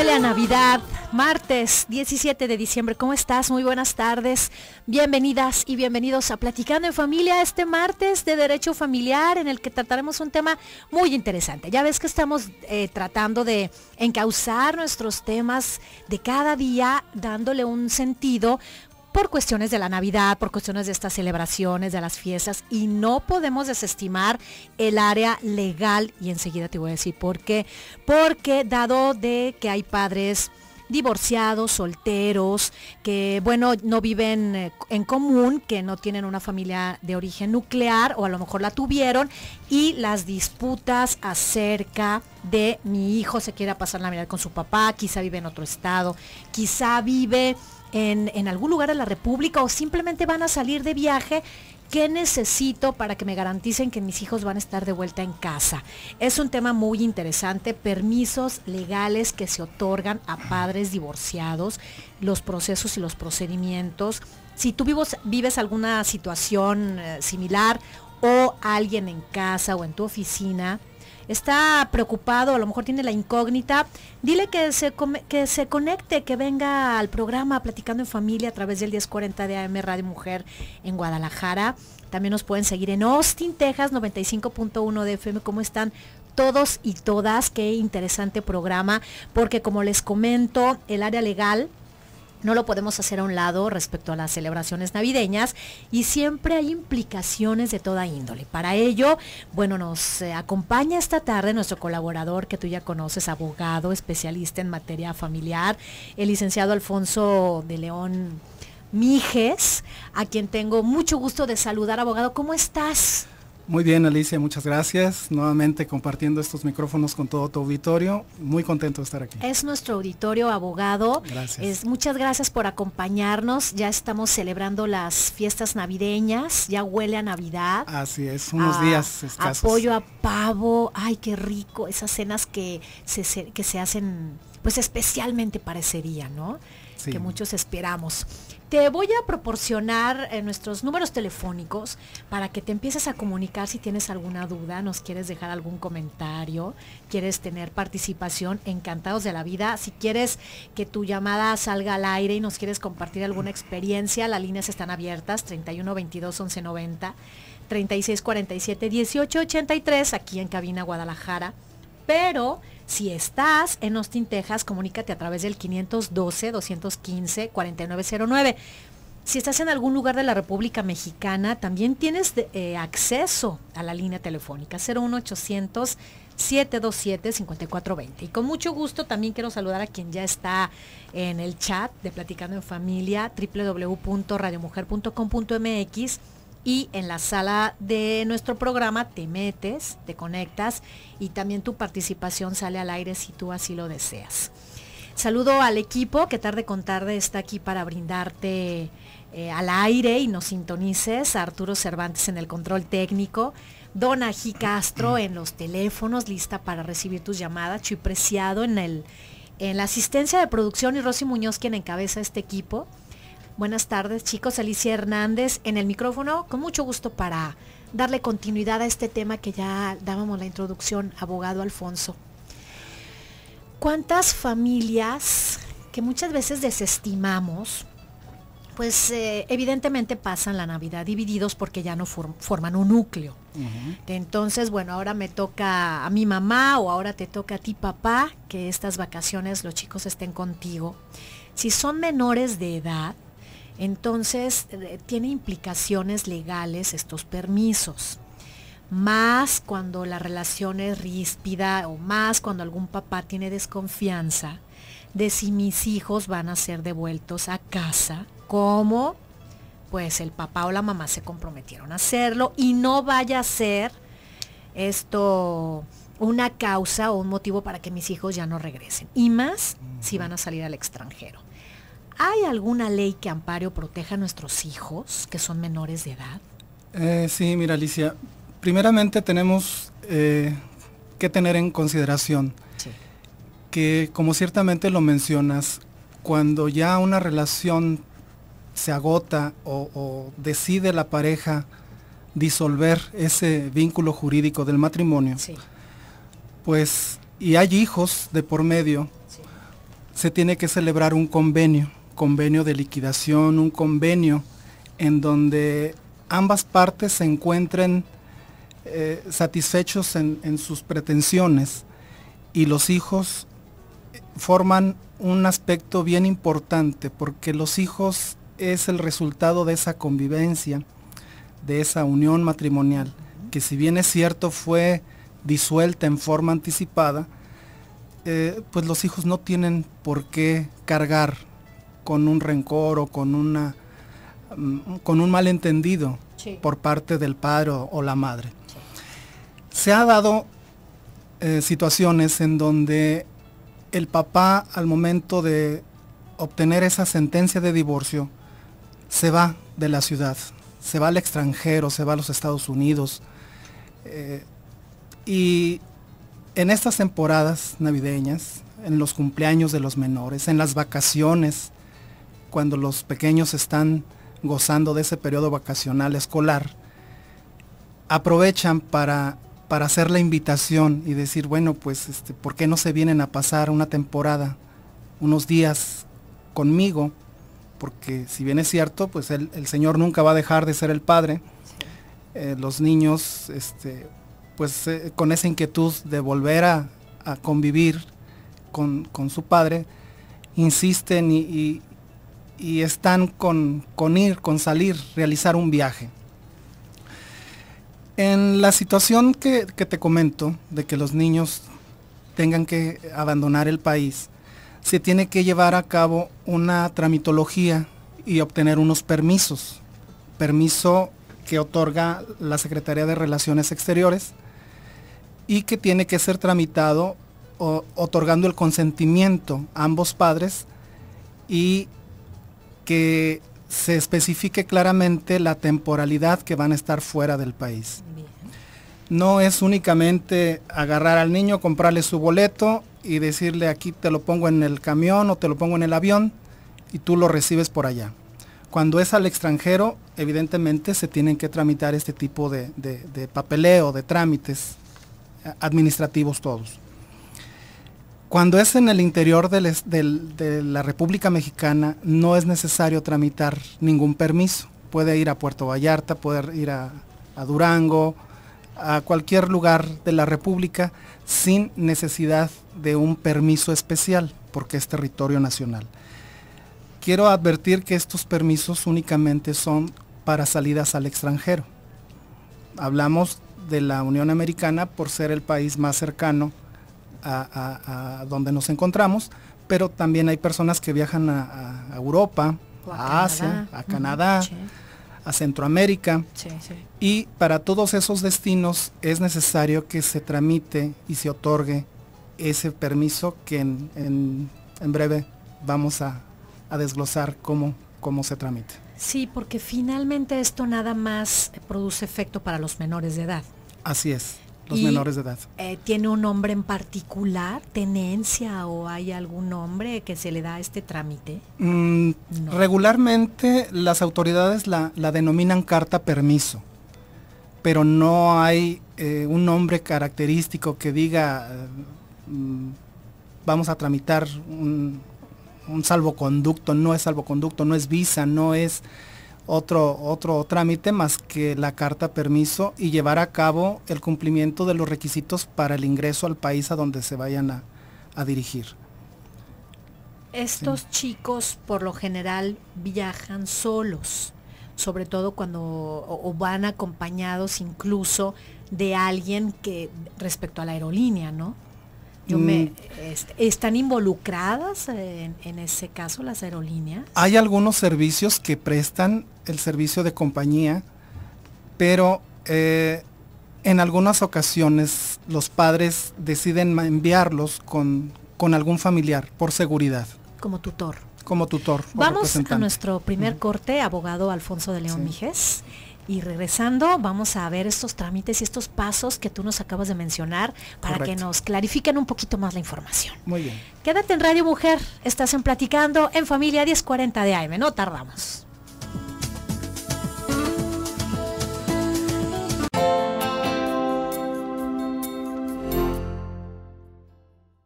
huele Navidad, martes 17 de diciembre. ¿Cómo estás? Muy buenas tardes. Bienvenidas y bienvenidos a Platicando en Familia este martes de Derecho Familiar en el que trataremos un tema muy interesante. Ya ves que estamos eh, tratando de encauzar nuestros temas de cada día dándole un sentido por cuestiones de la Navidad, por cuestiones de estas celebraciones, de las fiestas, y no podemos desestimar el área legal, y enseguida te voy a decir por qué, porque dado de que hay padres divorciados, solteros, que bueno, no viven eh, en común, que no tienen una familia de origen nuclear o a lo mejor la tuvieron y las disputas acerca de mi hijo se quiera pasar la Navidad con su papá, quizá vive en otro estado, quizá vive en, algún lugar de la República o simplemente van a salir de viaje ¿Qué necesito para que me garanticen que mis hijos van a estar de vuelta en casa? Es un tema muy interesante, permisos legales que se otorgan a padres divorciados, los procesos y los procedimientos. Si tú vives alguna situación eh, similar o alguien en casa o en tu oficina está preocupado, a lo mejor tiene la incógnita, dile que se, que se conecte, que venga al programa Platicando en Familia a través del 1040 de AM Radio Mujer en Guadalajara. También nos pueden seguir en Austin, Texas, 95.1 de FM. ¿Cómo están? Todos y todas, qué interesante programa, porque como les comento, el área legal no lo podemos hacer a un lado respecto a las celebraciones navideñas y siempre hay implicaciones de toda índole. Para ello, bueno, nos eh, acompaña esta tarde nuestro colaborador que tú ya conoces, abogado, especialista en materia familiar, el licenciado Alfonso de León Mijes, a quien tengo mucho gusto de saludar, abogado. ¿Cómo estás? Muy bien, Alicia, muchas gracias. Nuevamente compartiendo estos micrófonos con todo tu auditorio. Muy contento de estar aquí. Es nuestro auditorio abogado. muchas gracias por acompañarnos. Ya estamos celebrando las fiestas navideñas. Ya huele a Navidad. Así es, unos ah, días escasos. Apoyo a pavo. Ay, qué rico. Esas cenas que se, que se hacen, pues especialmente parecería, ¿no? Que muchos esperamos. Te voy a proporcionar eh, nuestros números telefónicos para que te empieces a comunicar si tienes alguna duda, nos quieres dejar algún comentario, quieres tener participación, encantados de la vida. Si quieres que tu llamada salga al aire y nos quieres compartir alguna mm. experiencia, las líneas están abiertas, 31 22 11 90, 36 47 18 aquí en Cabina Guadalajara pero si estás en Austin, Texas, comunícate a través del 512-215-4909. Si estás en algún lugar de la República Mexicana, también tienes eh, acceso a la línea telefónica 01800 727-5420. Y con mucho gusto también quiero saludar a quien ya está en el chat de Platicando en Familia, www.radiomujer.com.mx y en la sala de nuestro programa te metes, te conectas y también tu participación sale al aire si tú así lo deseas. Saludo al equipo que tarde con tarde está aquí para brindarte eh, al aire y nos sintonices. Arturo Cervantes en el control técnico. Don G. Castro mm. en los teléfonos, lista para recibir tus llamadas. Chuy Preciado en, el, en la asistencia de producción y Rosy Muñoz quien encabeza este equipo. Buenas tardes chicos, Alicia Hernández en el micrófono, con mucho gusto para darle continuidad a este tema que ya dábamos la introducción, abogado Alfonso. ¿Cuántas familias que muchas veces desestimamos, pues eh, evidentemente pasan la Navidad divididos porque ya no forman un núcleo? Entonces, bueno, ahora me toca a mi mamá o ahora te toca a ti papá, que estas vacaciones los chicos estén contigo. Si son menores de edad, entonces, eh, tiene implicaciones legales estos permisos más cuando la relación es ríspida o más cuando algún papá tiene desconfianza de si mis hijos van a ser devueltos a casa, como pues el papá o la mamá se comprometieron a hacerlo y no vaya a ser esto una causa o un motivo para que mis hijos ya no regresen. Y más si van a salir al extranjero. ¿Hay alguna ley que ampare o proteja a nuestros hijos que son menores de edad? Eh, sí, mira Alicia, primeramente tenemos eh, que tener en consideración que, como ciertamente lo mencionas, cuando ya una relación se agota o, decide la pareja disolver ese vínculo jurídico del matrimonio, pues, y hay hijos de por medio, se tiene que celebrar un convenio convenio de liquidación, un convenio en donde ambas partes se encuentren eh, satisfechos en, sus pretensiones y los hijos forman un aspecto bien importante porque los hijos es el resultado de esa convivencia, de esa unión matrimonial, que si bien es cierto fue disuelta en forma anticipada, eh, pues los hijos no tienen por qué cargar con un rencor o con una mm, con un malentendido por parte del padre o, la madre. Se ha dado eh, situaciones en donde el papá al momento de obtener esa sentencia de divorcio se va de la ciudad, se va al extranjero, se va a los Estados Unidos. Eh, y en estas temporadas navideñas, en los cumpleaños de los menores, en las vacaciones, cuando los pequeños están gozando de ese periodo vacacional escolar, aprovechan para, para hacer la invitación y decir, bueno, pues, este, ¿por qué no se vienen a pasar una temporada, unos días conmigo? Porque si bien es cierto, pues el, Señor nunca va a dejar de ser el Padre. Eh, los niños, este, pues eh, con esa inquietud de volver a, convivir con, su Padre, insisten y y están con, con ir, con salir, realizar un viaje. En la situación que, que, te comento, de que los niños tengan que abandonar el país, se tiene que llevar a cabo una tramitología y obtener unos permisos. Permiso que otorga la Secretaría de Relaciones Exteriores y que tiene que ser tramitado otorgando el consentimiento a ambos padres y que se especifique claramente la temporalidad que van a estar fuera del país. No es únicamente agarrar al niño, comprarle su boleto y decirle aquí te lo pongo en el camión o te lo pongo en el avión y tú lo recibes por allá. Cuando es al extranjero, evidentemente se tienen que tramitar este tipo de papeleo, de trámites administrativos todos. Cuando es en el interior de la República Mexicana, no es necesario tramitar ningún permiso. Puede ir a Puerto Vallarta, puede ir a Durango, a cualquier lugar de la República sin necesidad de un permiso especial, porque es territorio nacional. Quiero advertir que estos permisos únicamente son para salidas al extranjero. Hablamos de la Unión Americana por ser el país más cercano a, donde nos encontramos, pero también hay personas que viajan a, Europa, a, Asia, a Canadá, a Centroamérica. Y para todos esos destinos es necesario que se tramite y se otorgue ese permiso que en, breve vamos a, desglosar cómo, cómo se tramite. Sí, porque finalmente esto nada más produce efecto para los menores de edad. Así es menores de edad. Eh, ¿Tiene un nombre en particular, tenencia o hay algún nombre que se le da a este trámite? Mm, regularmente las autoridades la, denominan carta permiso, pero no hay eh, un nombre característico que diga eh, mm, vamos a tramitar un, un salvoconducto, no es salvoconducto, no es visa, no es otro, otro trámite más que la carta permiso y llevar a cabo el cumplimiento de los requisitos para el ingreso al país a donde se vayan a, dirigir. Estos chicos por lo general viajan solos, sobre todo cuando van acompañados incluso de alguien que respecto a la aerolínea, ¿no? Mm. Este, ¿Están involucradas en, ese caso las aerolíneas? Hay algunos servicios que prestan el servicio de compañía, pero eh, en algunas ocasiones los padres deciden enviarlos con, con algún familiar por seguridad. Como tutor. Como tutor. Vamos a nuestro primer corte, abogado Alfonso de León Mijes. Y regresando, vamos a ver estos trámites y estos pasos que tú nos acabas de mencionar para que nos clarifiquen un poquito más la información. Muy bien. Quédate en Radio Mujer, estás en Platicando en Familia 1040 de AM, no tardamos.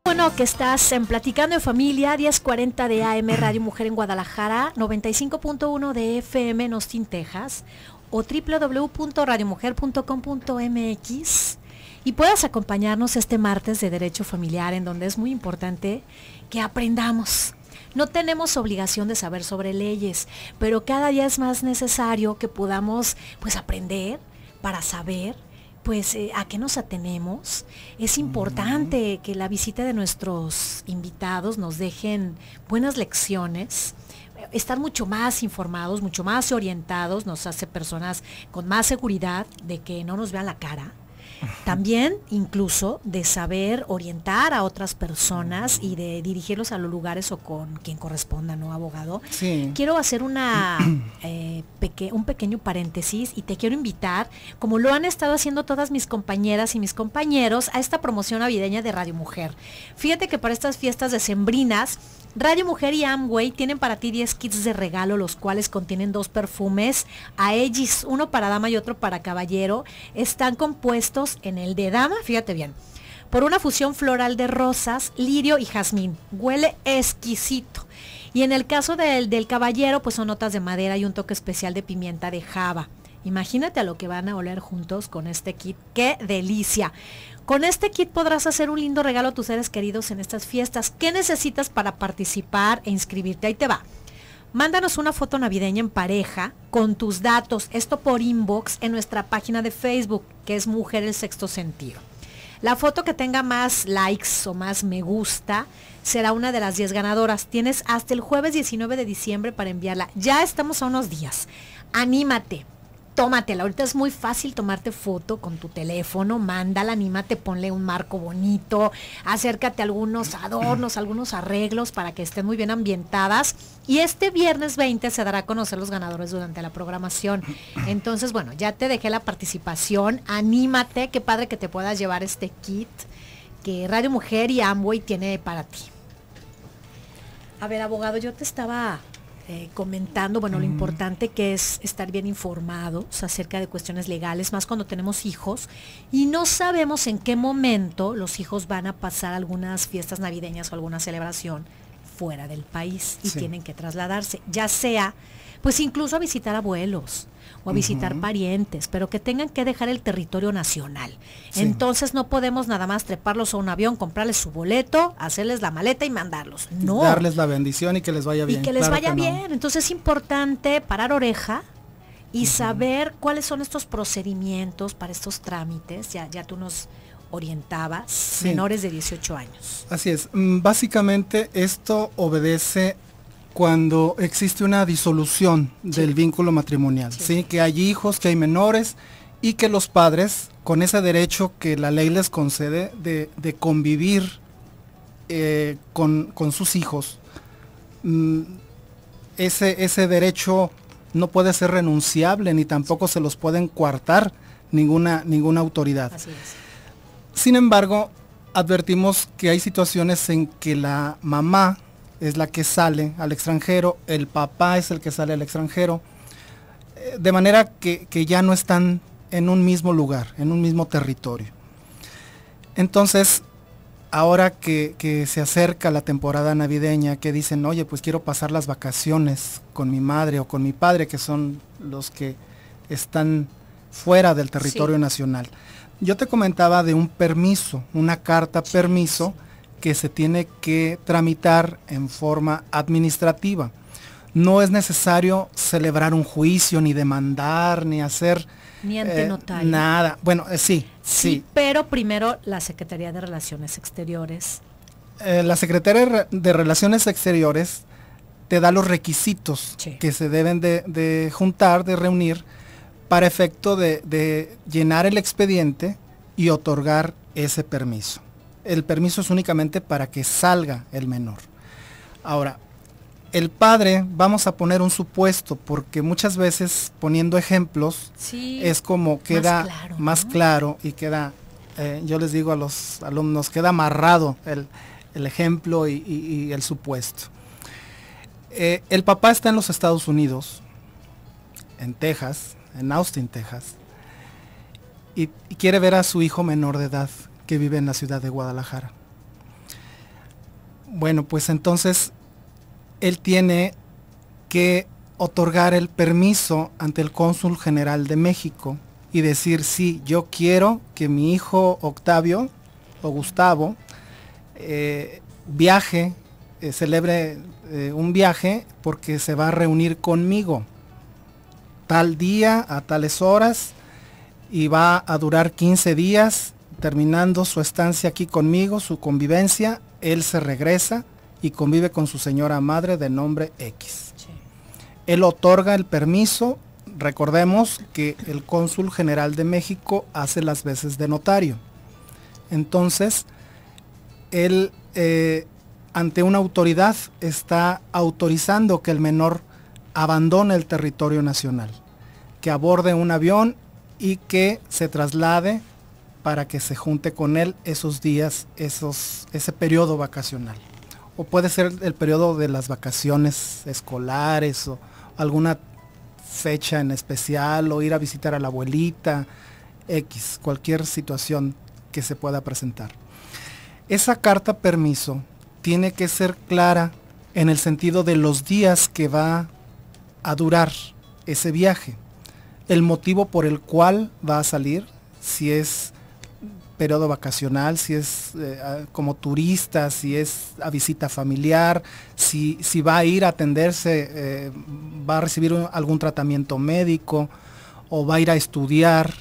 Bueno, que estás en Platicando en Familia, 1040 de AM, Radio Mujer en Guadalajara, 95.1 de FM en Austin, Texas, o www.radiomujer.com.mx y puedas acompañarnos este martes de Derecho Familiar, en donde es muy importante que aprendamos. No tenemos obligación de saber sobre leyes, pero cada día es más necesario que podamos pues aprender para saber pues eh, a qué nos atenemos. Es importante que la visita de nuestros invitados nos dejen buenas lecciones estar mucho más informados, mucho más orientados, nos hace personas con más seguridad de que no nos vean la cara. También incluso de saber orientar a otras personas y de dirigirlos a los lugares o con quien corresponda, ¿no, abogado? Sí. Quiero hacer una, eh, un pequeño paréntesis y te quiero invitar, como lo han estado haciendo todas mis compañeras y mis compañeros, a esta promoción navideña de Radio Mujer. Fíjate que para estas fiestas decembrinas Radio Mujer y Amway tienen para ti 10 kits de regalo, los cuales contienen dos perfumes a Aegis, uno para dama y otro para caballero. Están compuestos en el de dama, fíjate bien, por una fusión floral de rosas, lirio y jazmín. Huele exquisito. Y en el caso del, del caballero, pues son notas de madera y un toque especial de pimienta de java. Imagínate a lo que van a oler juntos con este kit. ¡Qué delicia! Con este kit podrás hacer un lindo regalo a tus seres queridos en estas fiestas. ¿Qué necesitas para participar e inscribirte? Ahí te va. Mándanos una foto navideña en pareja con tus datos, esto por inbox en nuestra página de Facebook, que es Mujer el Sexto Sentido. La foto que tenga más likes o más me gusta será una de las 10 ganadoras. Tienes hasta el jueves 19 de diciembre para enviarla. Ya estamos a unos días. Anímate tómatela. Ahorita es muy fácil tomarte foto con tu teléfono, mándala, anímate, ponle un marco bonito, acércate a algunos adornos, algunos arreglos para que estén muy bien ambientadas. Y este viernes 20 se dará a conocer los ganadores durante la programación. Entonces, bueno, ya te dejé la participación, anímate, qué padre que te puedas llevar este kit que Radio Mujer y Amway tiene para ti. A ver, abogado, yo te estaba eh, comentando, bueno, lo mm. importante que es estar bien informados acerca de cuestiones legales, más cuando tenemos hijos y no sabemos en qué momento los hijos van a pasar algunas fiestas navideñas o alguna celebración fuera del país y tienen que trasladarse, ya sea, pues incluso a visitar abuelos, o visitar parientes, pero que tengan que dejar el territorio nacional. Entonces no podemos nada más treparlos a un avión, comprarles su boleto, hacerles la maleta y mandarlos. No. Darles la bendición y que les vaya bien. Y que les vaya bien. Entonces es importante parar oreja, y saber cuáles son estos procedimientos para estos trámites, ya, ya tú nos orientabas, menores de 18 años. Así es, mm, básicamente esto obedece cuando existe una disolución del vínculo matrimonial, que hay hijos, que hay menores y que los padres, con ese derecho que la ley les concede de, convivir eh, con, sus hijos, mm, ese, ese derecho no puede ser renunciable ni tampoco se los pueden coartar ninguna, ninguna autoridad. Sin embargo, advertimos que hay situaciones en que la mamá es la que sale al extranjero, el papá es el que sale al extranjero, eh, de manera que, ya no están en un mismo lugar, en un mismo territorio. Entonces, ahora que, se acerca la temporada navideña, que dicen, oye, pues quiero pasar las vacaciones con mi madre o con mi padre, que son los que están fuera del territorio nacional. Yo te comentaba de un permiso, una carta permiso que se tiene que tramitar en forma administrativa. No es necesario celebrar un juicio, ni demandar, ni hacer eh, Nada. Bueno, eh, sí, sí, Pero primero la Secretaría de Relaciones Exteriores. Eh, la Secretaría de Relaciones Exteriores te da los requisitos que se deben de, juntar, de reunir, para efecto de llenar el expediente y otorgar ese permiso el permiso es únicamente para que salga el menor. Ahora, el padre, vamos a poner un supuesto, porque muchas veces poniendo ejemplos es como queda más claro, y queda, eh, yo les digo a los alumnos, queda amarrado el, ejemplo y, el supuesto. Eh, el papá está en los Estados Unidos, en Texas, en Austin, Texas, y quiere ver a su hijo menor de edad que vive en la ciudad de Guadalajara. Bueno, pues entonces él tiene que otorgar el permiso ante el cónsul general de México y decir, sí, yo quiero que mi hijo Octavio o Gustavo eh, viaje, eh, celebre eh, un viaje porque se va a reunir conmigo tal día, a tales horas, y va a durar 15 días terminando su estancia aquí conmigo, su convivencia, él se regresa y convive con su señora madre de nombre X. Él otorga el permiso, recordemos que el cónsul general de México hace las veces de notario. Entonces, él eh, ante una autoridad está autorizando que el menor abandone el territorio nacional, que aborde un avión y que se traslade para que se junte con él esos días, esos, ese periodo vacacional. O puede ser el periodo de las vacaciones escolares o alguna fecha en especial o ir a visitar a la abuelita, X, cualquier situación que se pueda presentar. Esa carta permiso tiene que ser clara en el sentido de los días que va a durar ese viaje, el motivo por el cual va a salir, si es periodo vacacional, si es eh, como turista, si es a visita familiar, si, si va a ir a atenderse, eh, va a recibir algún tratamiento médico o va a ir a estudiar.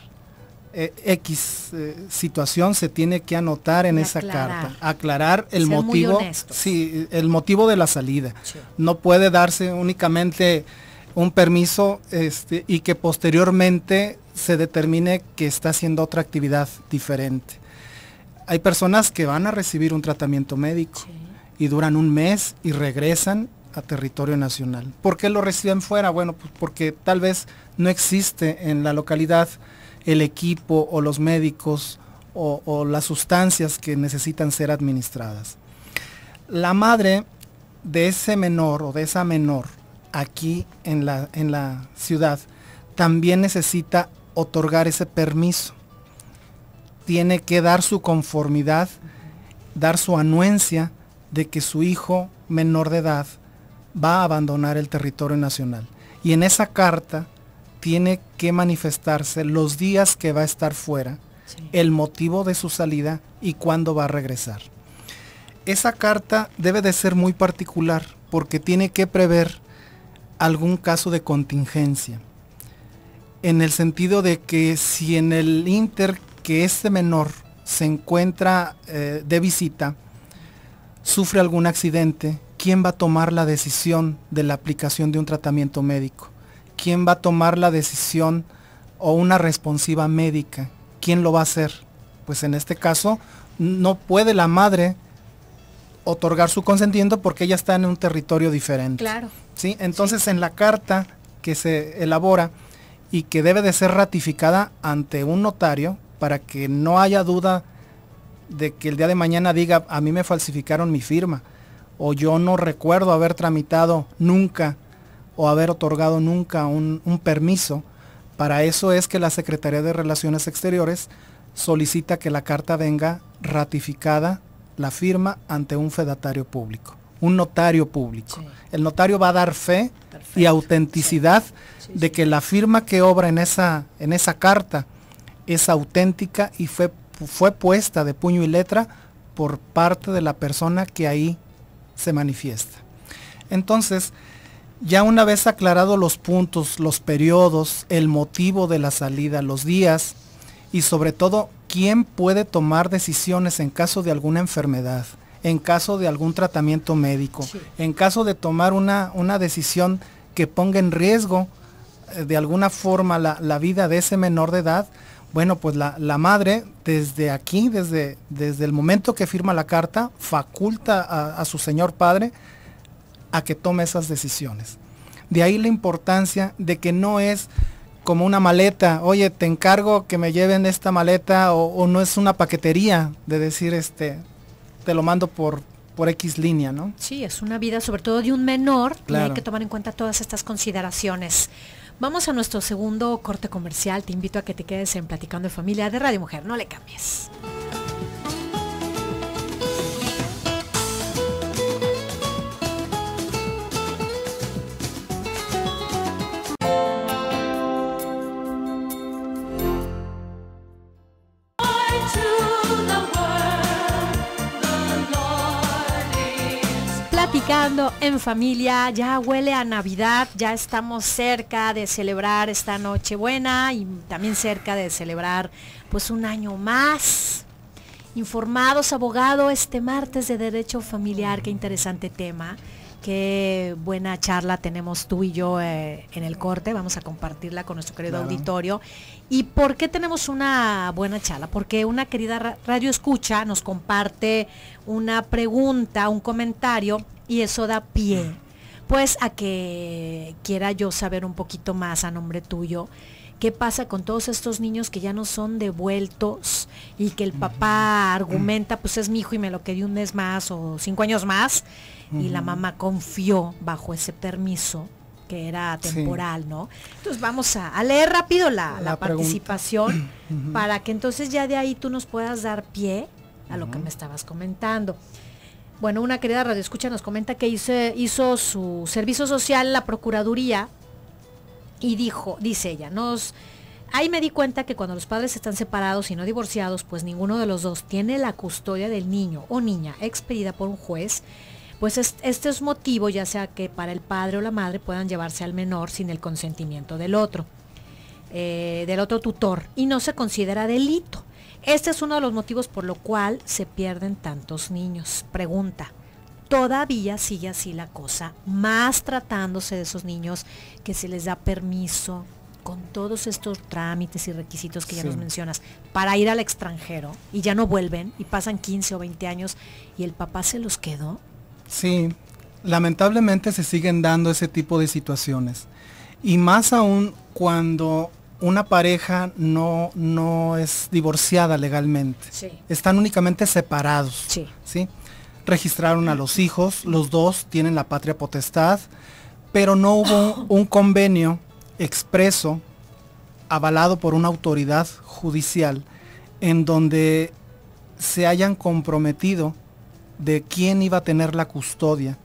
Eh, X situación se tiene que anotar en esa carta, aclarar el motivo, sí, el motivo de la salida. No puede darse únicamente un permiso este, y que posteriormente se determine que está haciendo otra actividad diferente. Hay personas que van a recibir un tratamiento médico y duran un mes y regresan a territorio nacional. ¿Por qué lo reciben fuera? Bueno, pues porque tal vez no existe en la localidad el equipo o los médicos o, las sustancias que necesitan ser administradas. La madre de ese menor o de esa menor aquí en la, en la ciudad también necesita otorgar ese permiso. Tiene que dar su conformidad, dar su anuencia de que su hijo menor de edad va a abandonar el territorio nacional. Y en esa carta tiene que manifestarse los días que va a estar fuera, el motivo de su salida y cuándo va a regresar. Esa carta debe de ser muy particular porque tiene que prever algún caso de contingencia en el sentido de que si en el Inter que este menor se encuentra eh, de visita, sufre algún accidente, ¿quién va a tomar la decisión de la aplicación de un tratamiento médico? ¿Quién va a tomar la decisión o una responsiva médica? ¿Quién lo va a hacer? Pues en este caso no puede la madre otorgar su consentimiento porque ella está en un territorio diferente. Claro. ¿sí? Entonces en la carta que se elabora, y que debe de ser ratificada ante un notario para que no haya duda de que el día de mañana diga, a mí me falsificaron mi firma, o yo no recuerdo haber tramitado nunca o haber otorgado nunca un, un permiso. Para eso es que la Secretaría de Relaciones Exteriores solicita que la carta venga ratificada la firma ante un fedatario público un notario público. El notario va a dar fe y autenticidad de que la firma que obra en esa, en esa carta es auténtica y fue, fue puesta de puño y letra por parte de la persona que ahí se manifiesta. Entonces, ya una vez aclarados los puntos, los periodos, el motivo de la salida, los días y sobre todo quién puede tomar decisiones en caso de alguna enfermedad, en caso de algún tratamiento médico, en caso de tomar una, una decisión que ponga en riesgo eh, de alguna forma la, vida de ese menor de edad, bueno, pues la, madre desde aquí, desde, desde, el momento que firma la carta, faculta a, su señor padre a que tome esas decisiones. De ahí la importancia de que no es como una maleta, oye, te encargo que me lleven esta maleta o, no es una paquetería de decir, este, te lo mando por, por X línea, ¿no? Sí, es una vida sobre todo de un menor y hay que tomar en cuenta todas estas consideraciones. Vamos a nuestro segundo corte comercial. Te invito a que te quedes en Platicando de Familia de Radio Mujer. No le cambies. en familia, ya huele a Navidad, ya estamos cerca de celebrar esta noche buena y también cerca de celebrar pues un año más. Informados, abogado, este martes de Derecho Familiar, qué interesante tema, qué buena charla tenemos tú y yo eh, en el corte, vamos a compartirla con nuestro querido auditorio. ¿Y por qué tenemos una buena charla? Porque una querida radio escucha nos comparte una pregunta, un comentario y eso da pie pues a que quiera yo saber un poquito más a nombre tuyo. ¿Qué pasa con todos estos niños que ya no son devueltos y que el papá argumenta, pues es mi hijo y me lo quedé un mes más o cinco años más? Y la mamá confió bajo ese permiso que era temporal, ¿no? Entonces vamos a, leer rápido la, participación para que entonces ya de ahí tú nos puedas dar pie a lo que me estabas comentando. Bueno, una querida radio escucha nos comenta que hizo, su servicio social la Procuraduría y dijo, dice ella, nos... Ahí me di cuenta que cuando los padres están separados y no divorciados, pues ninguno de los dos tiene la custodia del niño o niña expedida por un juez, pues este es motivo ya sea que para el padre o la madre puedan llevarse al menor sin el consentimiento del otro, eh, del otro tutor, y no se considera delito. Este es uno de los motivos por lo cual se pierden tantos niños. Pregunta, todavía sigue así la cosa, más tratándose de esos niños que se les da permiso con todos estos trámites y requisitos que ya nos mencionas para ir al extranjero y ya no vuelven y pasan 15 o 20 años y el papá se los quedó. Sí, lamentablemente se siguen dando ese tipo de situaciones y más aún cuando una pareja no, no es divorciada legalmente. Están únicamente separados. Registraron a los hijos, los dos tienen la patria potestad, pero no hubo un convenio expreso, avalado por una autoridad judicial, en donde se hayan comprometido de quién iba a tener la custodia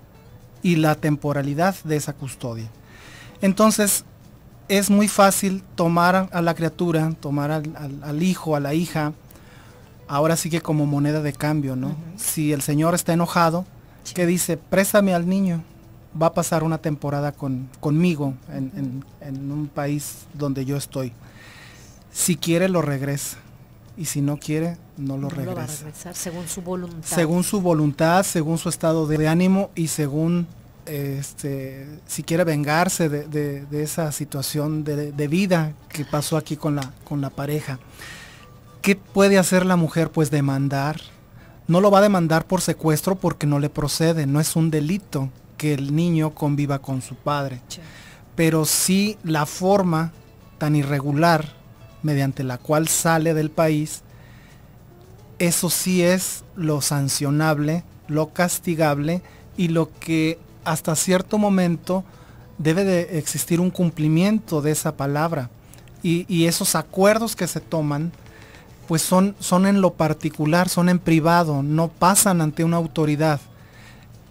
y la temporalidad de esa custodia. Entonces, es muy fácil tomar a la criatura, tomar al, hijo, a la hija, ahora sí que como moneda de cambio, ¿no? Si el Señor está enojado, que dice, présame al niño, va a pasar una temporada con, conmigo en, un país donde yo estoy. Si quiere, lo regresa. Y si no quiere, no lo no regresa. Lo va a regresar, según su voluntad. Según su voluntad, según su estado de ánimo y según este, si quiere vengarse de, esa situación de, vida que pasó aquí con la, pareja. ¿Qué puede hacer la mujer? Pues demandar. No lo va a demandar por secuestro porque no le procede, no es un delito que el niño conviva con su padre. Pero sí la forma tan irregular mediante la cual sale del país, eso sí es lo sancionable, lo castigable y lo que hasta cierto momento debe de existir un cumplimiento de esa palabra. Y, esos acuerdos que se toman, pues son, son, en lo particular, son en privado, no pasan ante una autoridad.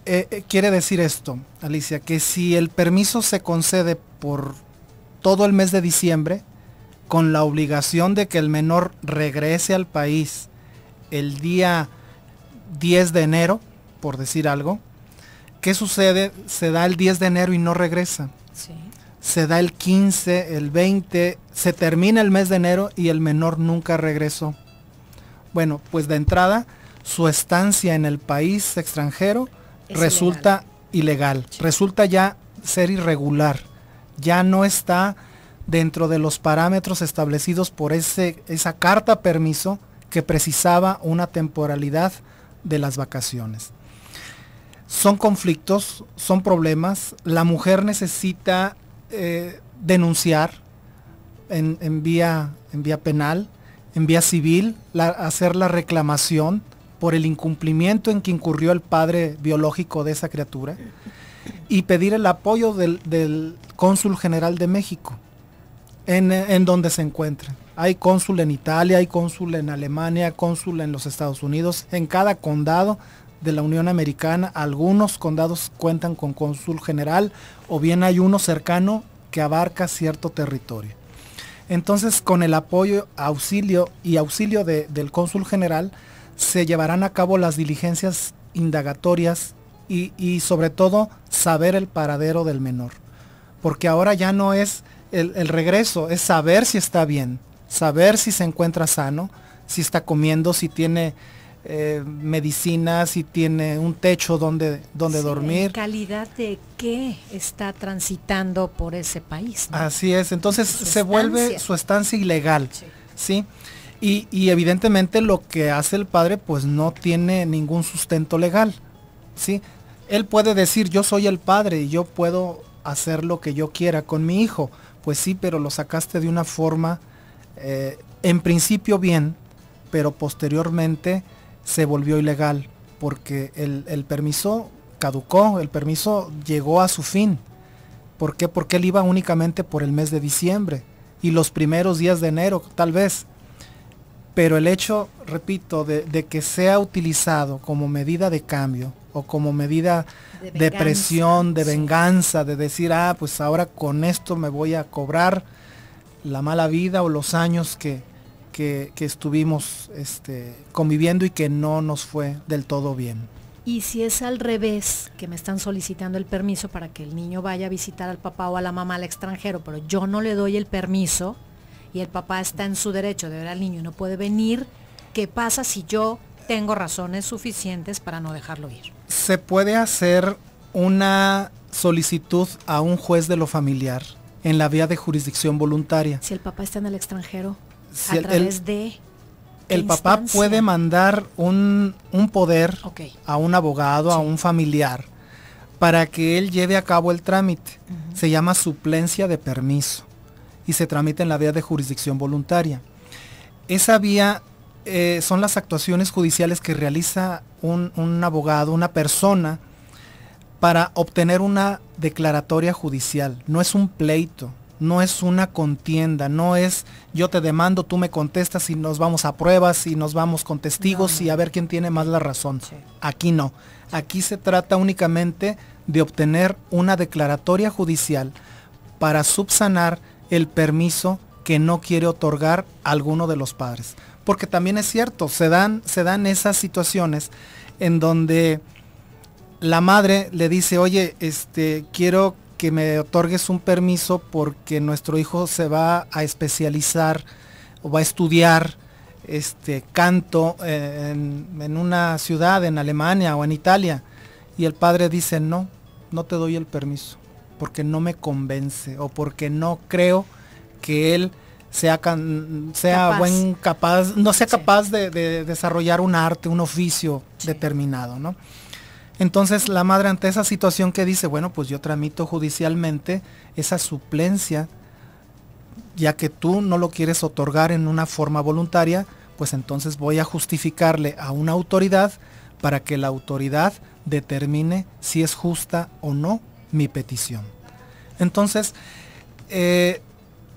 Eh, eh, quiere decir esto, Alicia, que si el permiso se concede por todo el mes de diciembre, con la obligación de que el menor regrese al país el día 10 de enero, por decir algo, ¿Qué sucede? Se da el 10 de enero y no regresa. Se da el 15, el 20, se termina el mes de enero y el menor nunca regresó. Bueno, pues de entrada, su estancia en el país extranjero resulta ilegal, resulta ya ser irregular, ya no está dentro de los parámetros establecidos por ese, esa carta permiso que precisaba una temporalidad de las vacaciones son conflictos, son problemas. La mujer necesita eh, denunciar en, vía, en, vía, penal, en vía civil, hacer la reclamación por el incumplimiento en que incurrió el padre biológico de esa criatura y pedir el apoyo del, cónsul general de México en, en donde se encuentra. Hay cónsul en Italia, hay cónsul en Alemania, cónsul en los Estados Unidos, en cada condado de la Unión Americana, algunos condados cuentan con cónsul general o bien hay uno cercano que abarca cierto territorio. Entonces, con el apoyo, auxilio y auxilio del cónsul general, se llevarán a cabo las diligencias indagatorias y, sobre todo saber el paradero del menor. Porque ahora ya no es el, el regreso, es saber si está bien, saber si se encuentra sano, si está comiendo, si tiene medicinas eh, medicina, si tiene un techo donde, donde dormir. calidad de qué está transitando por ese país. Así es, entonces se vuelve su estancia ilegal. ¿sí? Y, evidentemente lo que hace el padre pues no tiene ningún sustento legal. ¿sí? Él puede decir yo soy el padre y yo puedo hacer lo que yo quiera con mi hijo. Pues sí, pero lo sacaste de una forma eh, en principio bien, pero posteriormente se volvió ilegal porque el, permiso caducó, el permiso llegó a su fin. ¿Por qué? Porque él iba únicamente por el mes de diciembre y los primeros días de enero, tal vez. Pero el hecho, repito, de, que sea utilizado como medida de cambio o como medida de, presión, de venganza, de decir, ah, pues ahora con esto me voy a cobrar la mala vida o los años que, que, estuvimos este, conviviendo y que no nos fue del todo bien. Y si es al revés, que me están solicitando el permiso para que el niño vaya a visitar al papá o a la mamá al extranjero, pero yo no le doy el permiso y el papá está en su derecho de ver al niño y no puede venir, ¿qué pasa si yo tengo razones suficientes para no dejarlo ir? Se puede hacer una solicitud a un juez de lo familiar en la vía de jurisdicción voluntaria. Si el papá está en el extranjero a el, través de el papá puede mandar un, poder a un abogado, a un familiar, para que él lleve a cabo el trámite. Se llama suplencia de permiso y se tramita en la vía de jurisdicción voluntaria. Esa vía eh, son las actuaciones judiciales que realiza un, un abogado, una persona, para obtener una declaratoria judicial. No es un pleito, no es una contienda, no es yo te demando, tú me contestas y nos vamos a pruebas y nos vamos con testigos y a ver quién tiene más la razón. Aquí no. Aquí se trata únicamente de obtener una declaratoria judicial para subsanar el permiso que no quiere otorgar alguno de los padres. Porque también es cierto, se dan, se dan esas situaciones en donde la madre le dice, oye, este, quiero que me otorgues un permiso porque nuestro hijo se va a especializar o va a estudiar este canto eh, en, una ciudad, en Alemania o en Italia. Y el padre dice, no, no te doy el permiso, porque no me convence o porque no creo que él sea, capaz. buen capaz, no sea capaz de, desarrollar un arte, un oficio determinado, ¿no? Entonces la madre ante esa situación que dice, bueno, pues yo tramito judicialmente esa suplencia, ya que tú no lo quieres otorgar en una forma voluntaria, pues entonces voy a justificarle a una autoridad para que la autoridad determine si es justa o no mi petición. Entonces, eh,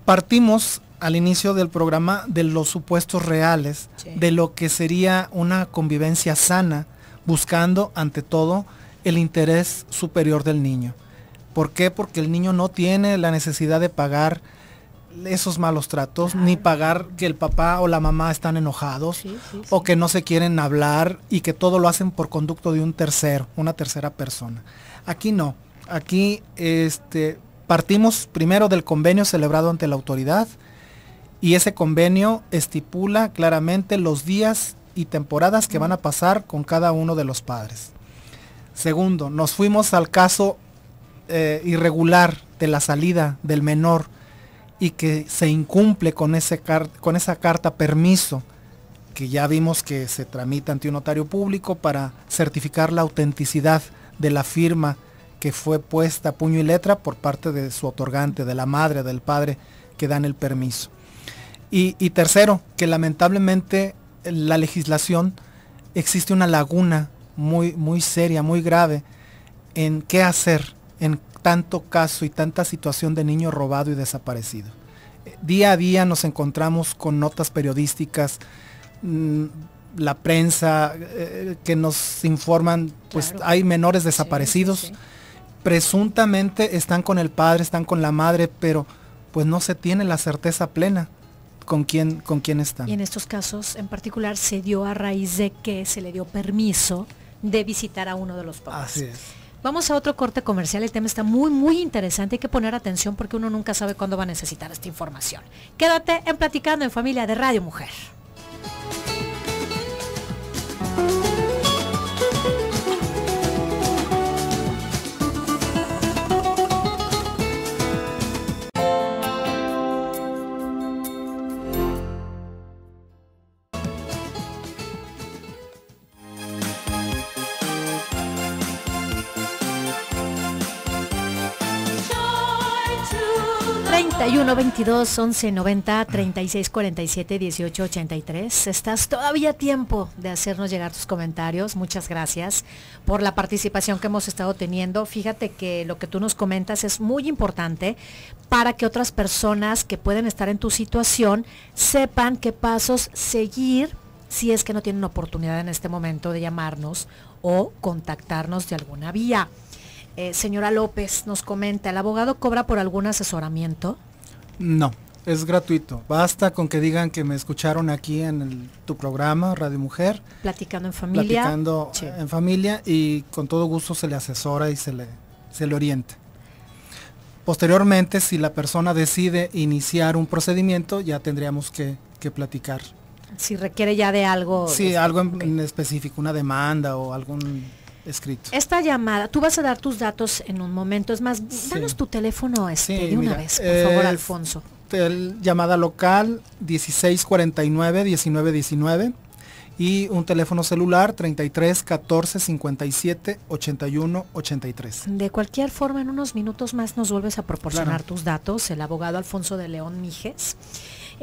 partimos al inicio del programa de los supuestos reales, de lo que sería una convivencia sana, buscando ante todo el interés superior del niño. ¿Por qué? Porque el niño no tiene la necesidad de pagar esos malos tratos, ni pagar que el papá o la mamá están enojados o que no se quieren hablar y que todo lo hacen por conducto de un tercero, una tercera persona. Aquí no, aquí este, partimos primero del convenio celebrado ante la autoridad y ese convenio estipula claramente los días y temporadas que van a pasar con cada uno de los padres. Segundo, nos fuimos al caso eh, irregular de la salida del menor y que se incumple con, ese con esa carta permiso que ya vimos que se tramita ante un notario público para certificar la autenticidad de la firma que fue puesta a puño y letra por parte de su otorgante, de la madre, del padre que dan el permiso. y tercero, que lamentablemente la legislación existe una laguna muy, muy seria, muy grave en qué hacer en tanto caso y tanta situación de niño robado y desaparecido. Día a día nos encontramos con notas periodísticas, mm, la prensa, eh, que nos informan, pues hay menores desaparecidos, presuntamente están con el padre, están con la madre, pero pues no se tiene la certeza plena con quién, con quién están. Y en estos casos en particular se dio a raíz de que se le dio permiso de visitar a uno de los papás. Así es. Vamos a otro corte comercial, el tema está muy muy interesante, hay que poner atención porque uno nunca sabe cuándo va a necesitar esta información. Quédate en Platicando en Familia de Radio Mujer. 1 22 11 90 36 47 18 83. Estás todavía a tiempo de hacernos llegar tus comentarios. Muchas gracias por la participación que hemos estado teniendo. Fíjate que lo que tú nos comentas es muy importante para que otras personas que pueden estar en tu situación sepan qué pasos seguir si es que no tienen oportunidad en este momento de llamarnos o contactarnos de alguna vía. Eh, señora López nos comenta, ¿el abogado cobra por algún asesoramiento? No, es gratuito. Basta con que digan que me escucharon aquí en tu programa, Radio Mujer. Platicando en familia. Platicando eh, en familia y con todo gusto se le asesora y se le, se le orienta. Posteriormente, si la persona decide iniciar un procedimiento, ya tendríamos que, platicar. Si requiere ya de algo. Sí, algo en específico, una demanda o algún escrito. Esta llamada, tú vas a dar tus datos en un momento, es más, danos tu teléfono este de una vez, por favor, Alfonso. llamada local 1649-1919 y un teléfono celular 33 14 57 De cualquier forma, en unos minutos más nos vuelves a proporcionar tus datos, el abogado Alfonso de León Mijes.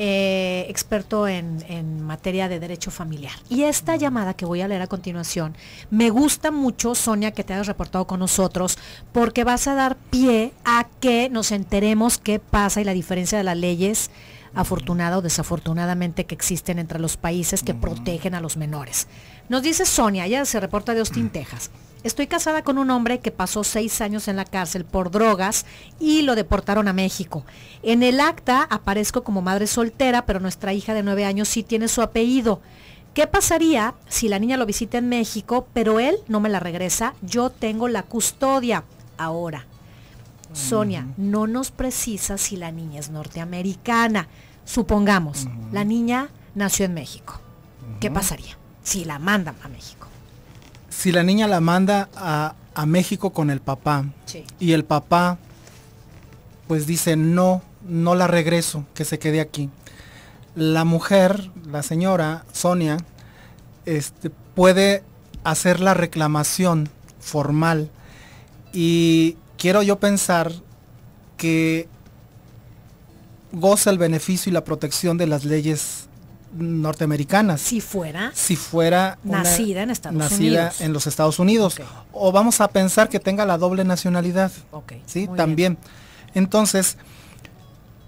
Eh, experto en, materia de derecho familiar. Y esta llamada que voy a leer a continuación, me gusta mucho, Sonia, que te hayas reportado con nosotros, porque vas a dar pie a que nos enteremos qué pasa y la diferencia de las leyes afortunada o desafortunadamente que existen entre los países que protegen a los menores. Nos dice Sonia, ella se reporta de Austin, Texas. Estoy casada con un hombre que pasó seis años en la cárcel por drogas y lo deportaron a México. En el acta aparezco como madre soltera, pero nuestra hija de nueve años sí tiene su apellido. ¿Qué pasaría si la niña lo visita en México, pero él no me la regresa? Yo tengo la custodia ahora. Sonia, no nos precisa si la niña es norteamericana. Supongamos, la niña nació en México. ¿Qué pasaría si la mandan a México? si la niña la manda a, México con el papá y el papá pues dice no, no la regreso, que se quede aquí. La mujer, la señora Sonia, este, puede hacer la reclamación formal y quiero yo pensar que goza el beneficio y la protección de las leyes norteamericanas. Si fuera. Si fuera. nacida en Estados nacida en los Estados Unidos. O vamos a pensar que tenga la doble nacionalidad. Ok. Sí, también. Entonces,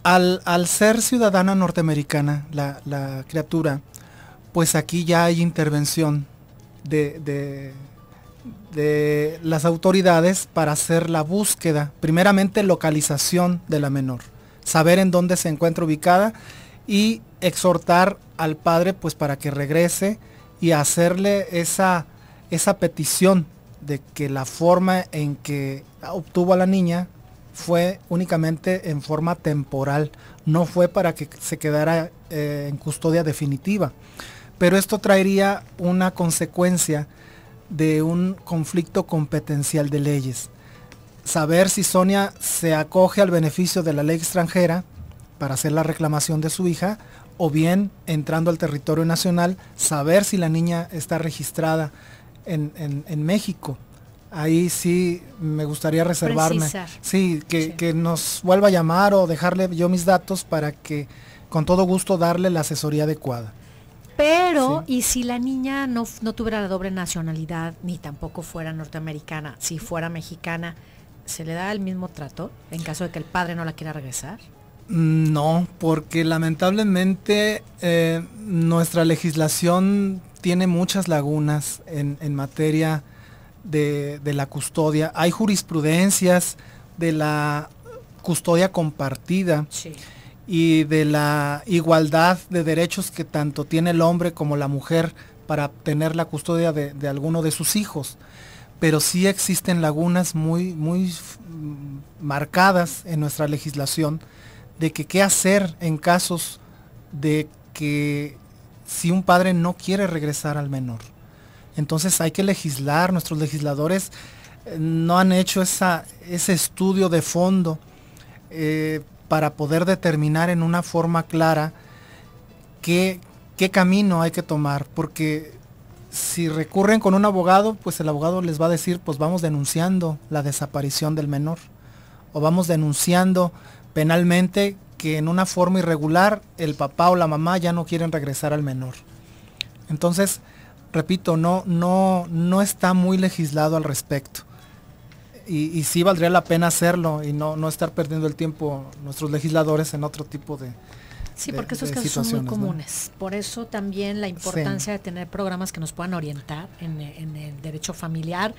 al, al, ser ciudadana norteamericana, la, la, criatura, pues aquí ya hay intervención de, de, de las autoridades para hacer la búsqueda. Primeramente, localización de la menor. Saber en dónde se encuentra ubicada y exhortar al Padre pues para que regrese y hacerle esa, esa petición de que la forma en que obtuvo a la niña fue únicamente en forma temporal, no fue para que se quedara eh, en custodia definitiva. Pero esto traería una consecuencia de un conflicto competencial de leyes. Saber si Sonia se acoge al beneficio de la ley extranjera para hacer la reclamación de su hija o bien entrando al territorio nacional, saber si la niña está registrada en, México. Ahí sí me gustaría reservarme. Sí que, que nos vuelva a llamar o dejarle yo mis datos para que con todo gusto darle la asesoría adecuada. Pero, ¿y si la niña no, no, tuviera la doble nacionalidad, ni tampoco fuera norteamericana, si fuera mexicana, ¿se le da el mismo trato en caso de que el padre no la quiera regresar? No, porque lamentablemente eh, nuestra legislación tiene muchas lagunas en, materia de, la custodia. Hay jurisprudencias de la custodia compartida y de la igualdad de derechos que tanto tiene el hombre como la mujer para obtener la custodia de, de alguno de sus hijos. Pero sí existen lagunas muy, muy mm, marcadas en nuestra legislación de que qué hacer en casos de que si un padre no quiere regresar al menor. Entonces hay que legislar, nuestros legisladores eh, no han hecho esa, ese estudio de fondo eh, para poder determinar en una forma clara qué, qué camino hay que tomar, porque si recurren con un abogado, pues el abogado les va a decir, pues vamos denunciando la desaparición del menor, o vamos denunciando penalmente que en una forma irregular el papá o la mamá ya no quieren regresar al menor. Entonces, repito, no, no, no está muy legislado al respecto. Y, sí valdría la pena hacerlo y no, no estar perdiendo el tiempo nuestros legisladores en otro tipo de, Sí, porque esos casos son muy comunes. Por eso también la importancia de tener programas que nos puedan orientar en, el derecho familiar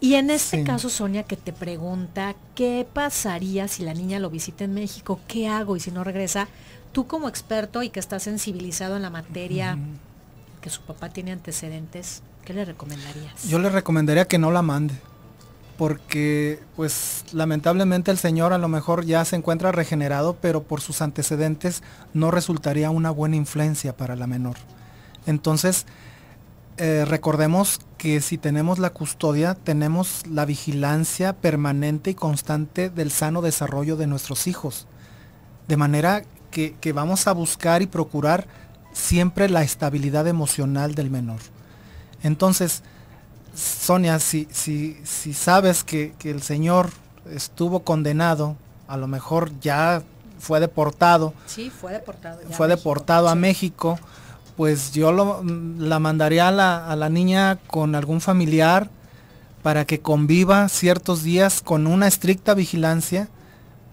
y en este caso, Sonia, que te pregunta, ¿qué pasaría si la niña lo visita en México? ¿Qué hago? Y si no regresa, tú como experto y que estás sensibilizado en la materia, que su papá tiene antecedentes, ¿qué le recomendarías? Yo le recomendaría que no la mande, porque pues lamentablemente el señor a lo mejor ya se encuentra regenerado, pero por sus antecedentes no resultaría una buena influencia para la menor. Entonces, eh, recordemos que si tenemos la custodia, tenemos la vigilancia permanente y constante del sano desarrollo de nuestros hijos. De manera que, vamos a buscar y procurar siempre la estabilidad emocional del menor. Entonces, Sonia, si, si, si sabes que, el Señor estuvo condenado, a lo mejor ya fue deportado. Sí, fue deportado. fue deportado a México pues yo lo, la mandaría a la, niña con algún familiar para que conviva ciertos días con una estricta vigilancia,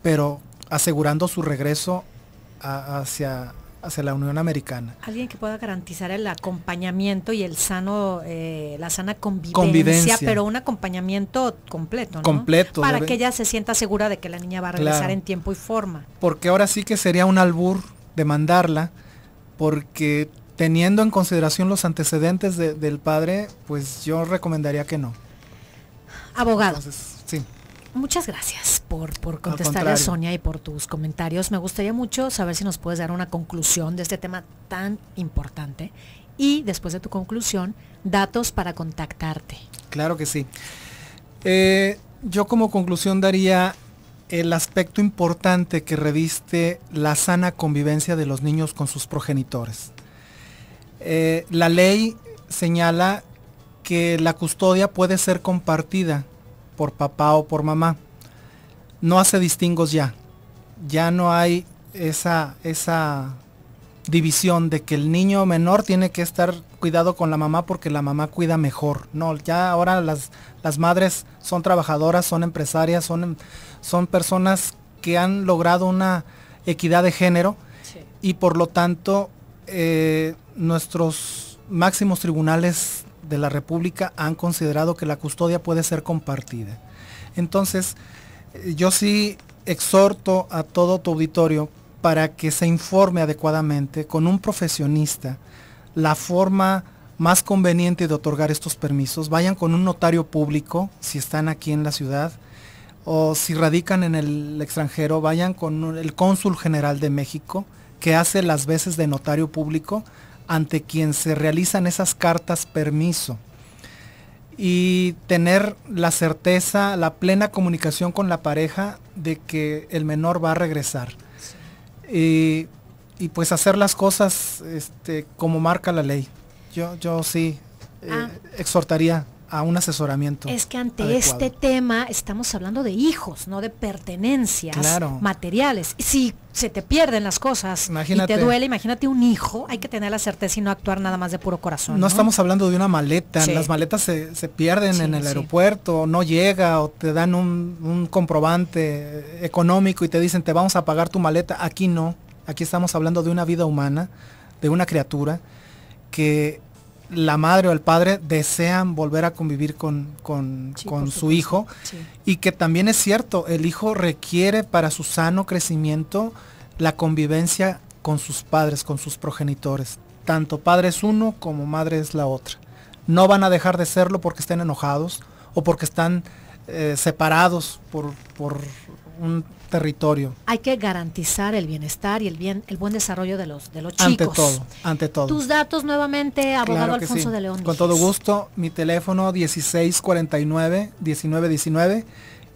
pero asegurando su regreso hacia, hacia la Unión Americana. Alguien que pueda garantizar el acompañamiento y el sano, eh, la sana convivencia, pero un acompañamiento completo, ¿no? Completo. Para que ella se sienta segura de que la niña va a regresar en tiempo y forma. Porque ahora sí que sería un albur de mandarla, porque teniendo en consideración los antecedentes del padre, pues yo recomendaría que no. Abogado. sí. Muchas gracias por, contestar a Sonia y por tus comentarios. Me gustaría mucho saber si nos puedes dar una conclusión de este tema tan importante y después de tu conclusión, datos para contactarte. Claro que sí. Eh, yo como conclusión daría el aspecto importante que reviste la sana convivencia de los niños con sus progenitores. Eh, la ley señala que la custodia puede ser compartida por papá o por mamá. No hace distingos ya. Ya no hay esa, esa división de que el niño menor tiene que estar cuidado con la mamá porque la mamá cuida mejor. No, ya ahora las, las madres son trabajadoras, son empresarias, son, son personas que han logrado una equidad de género y por lo tanto eh, nuestros máximos tribunales de la República han considerado que la custodia puede ser compartida. Entonces, eh, yo sí exhorto a todo tu auditorio para que se informe adecuadamente con un profesionista la forma más conveniente de otorgar estos permisos. Vayan con un notario público si están aquí en la ciudad o si radican en el extranjero, vayan con el cónsul general de México que hace las veces de notario público ante quien se realizan esas cartas permiso y tener la certeza, la plena comunicación con la pareja de que el menor va a regresar. Y, pues hacer las cosas este, como marca la ley. Yo, yo sí eh, ah. exhortaría a un asesoramiento. Es que ante este tema estamos hablando de hijos, no de pertenencias materiales. Si se te pierden las cosas imagínate, y te duele, imagínate un hijo, hay que tener la certeza y no actuar nada más de puro corazón. No, estamos hablando de una maleta, las maletas se, pierden en el aeropuerto, no llega o te dan un, un comprobante económico y te dicen te vamos a pagar tu maleta, aquí no, aquí estamos hablando de una vida humana, de una criatura que la madre o el padre desean volver a convivir con, su hijo. Y que también es cierto, el hijo requiere para su sano crecimiento la convivencia con sus padres, con sus progenitores. Tanto padre es uno como madre es la otra. No van a dejar de serlo porque estén enojados o porque están eh, separados por, por un territorio. Hay que garantizar el bienestar y el bien, el buen desarrollo de los, de los chicos. Ante todo, ante todo. Tus datos nuevamente, abogado Alfonso de León. Con todo gusto, mi teléfono 1649 1919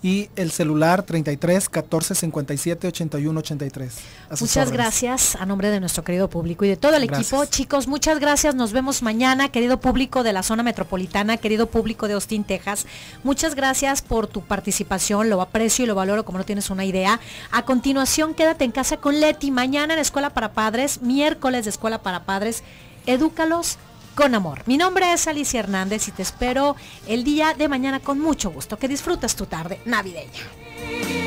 y el celular 33 14 57 81 83. Muchas gracias a nombre de nuestro querido público y de todo el equipo. Chicos, muchas gracias. Nos vemos mañana, querido público de la zona metropolitana, querido público de Austin, Texas. Muchas gracias por tu participación. Lo aprecio y lo valoro como no tienes una idea. A continuación, quédate en casa con Leti mañana en Escuela para Padres, miércoles de Escuela para Padres. Edúcalos con amor. Mi nombre es Alicia Hernández y te espero el día de mañana con mucho gusto. Que disfrutes tu tarde navideña.